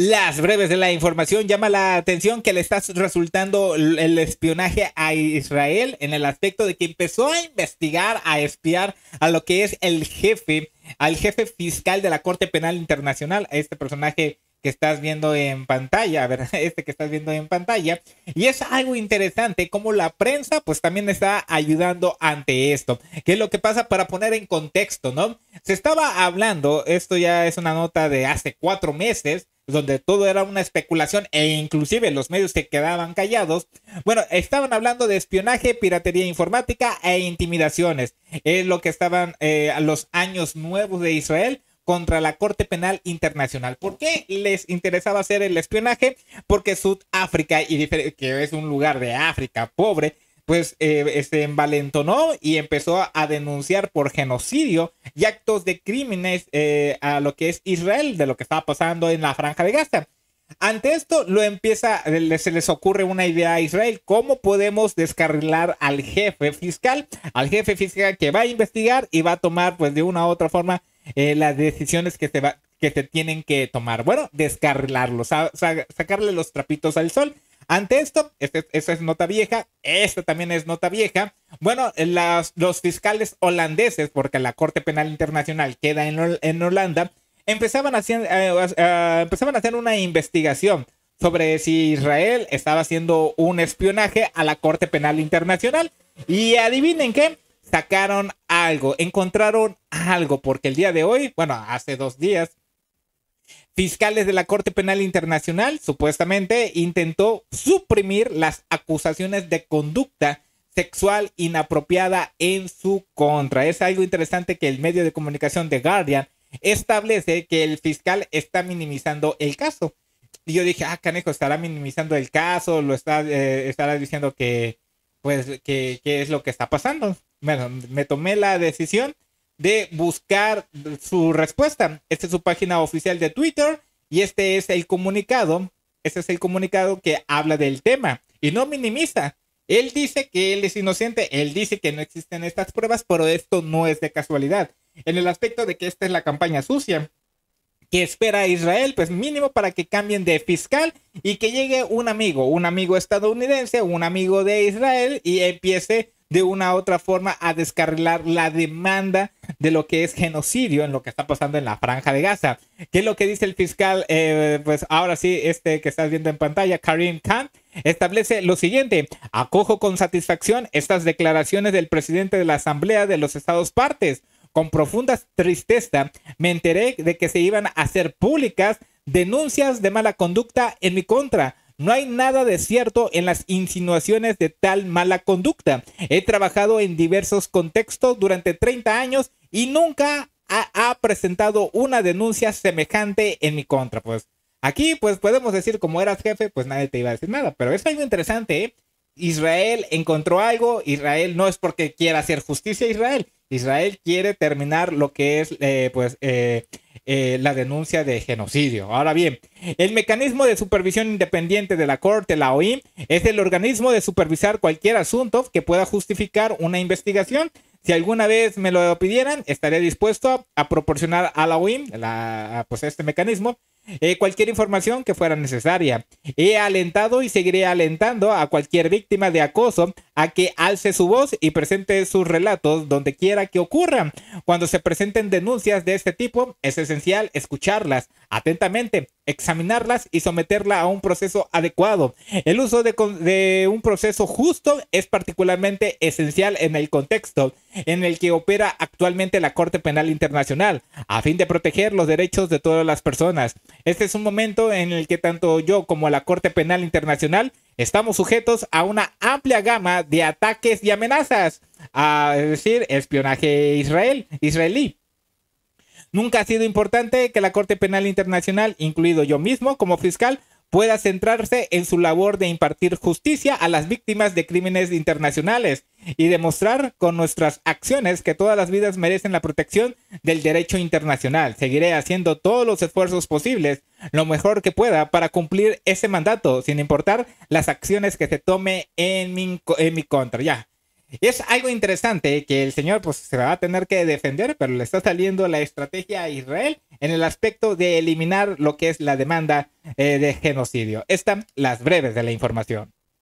Las breves de la información llama la atención que le está resultando el espionaje a Israel en el aspecto de que empezó a investigar, a espiar a lo que es el jefe, al jefe fiscal de la Corte Penal Internacional, a este personaje que estás viendo en pantalla, a ver, Este que estás viendo en pantalla. Y es algo interesante como la prensa pues también está ayudando ante esto. ¿Qué es lo que pasa para poner en contexto, no? Se estaba hablando, esto ya es una nota de hace cuatro meses, donde todo era una especulación e inclusive los medios que quedaban callados, bueno, estaban hablando de espionaje, piratería informática e intimidaciones. Es lo que estaban eh, los años nuevos de Israel contra la Corte Penal Internacional. ¿Por qué les interesaba hacer el espionaje? Porque Sudáfrica, y que es un lugar de África pobre, pues eh, se este, envalentonó y empezó a denunciar por genocidio y actos de crímenes eh, a lo que es Israel, de lo que estaba pasando en la franja de Gaza. Ante esto, lo empieza, se les ocurre una idea a Israel, ¿cómo podemos descarrilar al jefe fiscal? Al jefe fiscal que va a investigar y va a tomar, pues de una u otra forma, eh, las decisiones que se, va, que se tienen que tomar. Bueno, descarrilarlo, sacarle los trapitos al sol. Ante esto, este, esta es nota vieja, esta también es nota vieja. Bueno, los fiscales holandeses, porque la Corte Penal Internacional queda en, Holanda, empezaban a, hacer, eh, eh, empezaban a hacer una investigación sobre si Israel estaba haciendo un espionaje a la Corte Penal Internacional. Y adivinen qué, sacaron algo, encontraron algo, porque el día de hoy, bueno, hace dos días, fiscales de la Corte Penal Internacional supuestamente intentó suprimir las acusaciones de conducta sexual inapropiada en su contra. Es algo interesante que el medio de comunicación de Guardian establece que el fiscal está minimizando el caso. Y yo dije, ah, canejo, estará minimizando el caso, lo está, eh, estará diciendo que, pues, que es lo que está pasando. Bueno, me tomé la decisión de buscar su respuesta. Esta es su página oficial de Twitter y este es el comunicado. Este es el comunicado que habla del tema y no minimiza. Él dice que él es inocente, él dice que no existen estas pruebas, pero esto no es de casualidad. En el aspecto de que esta es la campaña sucia que espera a Israel, pues mínimo para que cambien de fiscal y que llegue un amigo, un amigo estadounidense, un amigo de Israel y empiece de una u otra forma a descarrilar la demanda de lo que es genocidio en lo que está pasando en la franja de Gaza. ¿Qué es lo que dice el fiscal? Eh, pues ahora sí, este que estás viendo en pantalla, Karim Khan, establece lo siguiente. Acojo con satisfacción estas declaraciones del presidente de la Asamblea de los Estados Partes. Con profunda tristeza me enteré de que se iban a hacer públicas denuncias de mala conducta en mi contra no hay nada de cierto en las insinuaciones de tal mala conducta. He trabajado en diversos contextos durante 30 años y nunca ha, presentado una denuncia semejante en mi contra. Pues aquí, pues podemos decir, como eras jefe, pues nadie te iba a decir nada. Pero es algo interesante, ¿eh? Israel encontró algo, Israel no es porque quiera hacer justicia a Israel, Israel quiere terminar lo que es eh, pues, eh, eh, la denuncia de genocidio. Ahora bien, el mecanismo de supervisión independiente de la Corte, la OIM, es el organismo de supervisar cualquier asunto que pueda justificar una investigación. Si alguna vez me lo pidieran, estaría dispuesto a, proporcionar a la OIM, pues este mecanismo, eh, cualquier información que fuera necesaria. He alentado y seguiré alentando a cualquier víctima de acoso a que alce su voz y presente sus relatos donde quiera que ocurran. Cuando se presenten denuncias de este tipo, es esencial escucharlas, atentamente, examinarlas y someterla a un proceso adecuado. El uso de, un proceso justo es particularmente esencial en el contexto en el que opera actualmente la Corte Penal Internacional, a fin de proteger los derechos de todas las personas. Este es un momento en el que tanto yo como la Corte Penal Internacional estamos sujetos a una amplia gama de ataques y amenazas, a, es decir, espionaje israel, israelí Nunca ha sido importante que la Corte Penal Internacional, incluido yo mismo como fiscal, pueda centrarse en su labor de impartir justicia a las víctimas de crímenes internacionales y demostrar con nuestras acciones que todas las vidas merecen la protección del derecho internacional. Seguiré haciendo todos los esfuerzos posibles, lo mejor que pueda, para cumplir ese mandato, sin importar las acciones que se tome en mi, contra. Ya, y es algo interesante que el señor pues se va a tener que defender, pero le está saliendo la estrategia a Israel en el aspecto de eliminar lo que es la demanda eh, de genocidio. Están las breves de la información.